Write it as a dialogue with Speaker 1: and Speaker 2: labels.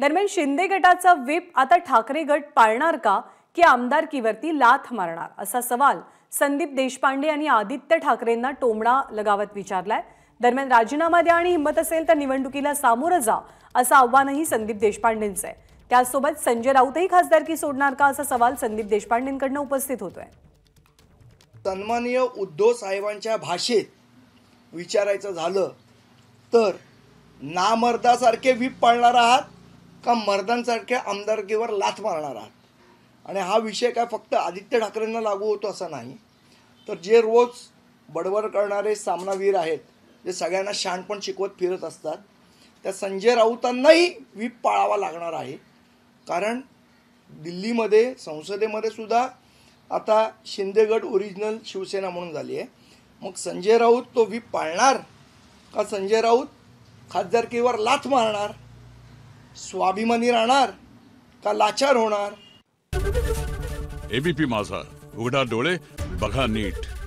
Speaker 1: दरम्यान शिंदे गटाचा व्हीप आता ठाकरे गट पाळणार का की आमदारकीवरती लाथ मारणार असा सवाल संदीप देशपांडे यांनी आदित्य ठाकरेंना टोमणा लगावत विचारलाय दरम्यान राजीनामा द्या आणि हिंमत असेल तर निवडणुकीला सामोरं जा असं आव्हानही संदीप देशपांडेंचं आहे त्याचसोबत संजय राऊतही खासदारकी सोडणार का असा सवाल संदीप देशपांडेंकडनं उपस्थित होतोय
Speaker 2: सन्माननीय उद्धव साहेबांच्या भाषेत विचारायचं झालं तर नामर्दासारखे व्हीप पाळणार आहात का मर्दांसारख्या आमदारकीवर लाथ मारणार आहात आणि हा विषय काय फक्त आदित्य ठाकरेंना लागू होतो असा नाही तर जे रोज बडबड करणारे सामनावीर आहेत जे सगळ्यांना शानपण शिकवत फिरत असतात त्या संजय राऊतांनाही व्हीप पाळावा लागणार आहे कारण दिल्लीमध्ये संसदेमध्ये सुद्धा आता शिंदेगड ओरिजिनल शिवसेना म्हणून झाली आहे मग संजय राऊत तो व्हीप पाळणार का संजय राऊत खासदारकीवर लाथ मारणार स्वाभिमानी राहणार का लाचार होणार एबीपी माझा उघडा डोळे बघा नीट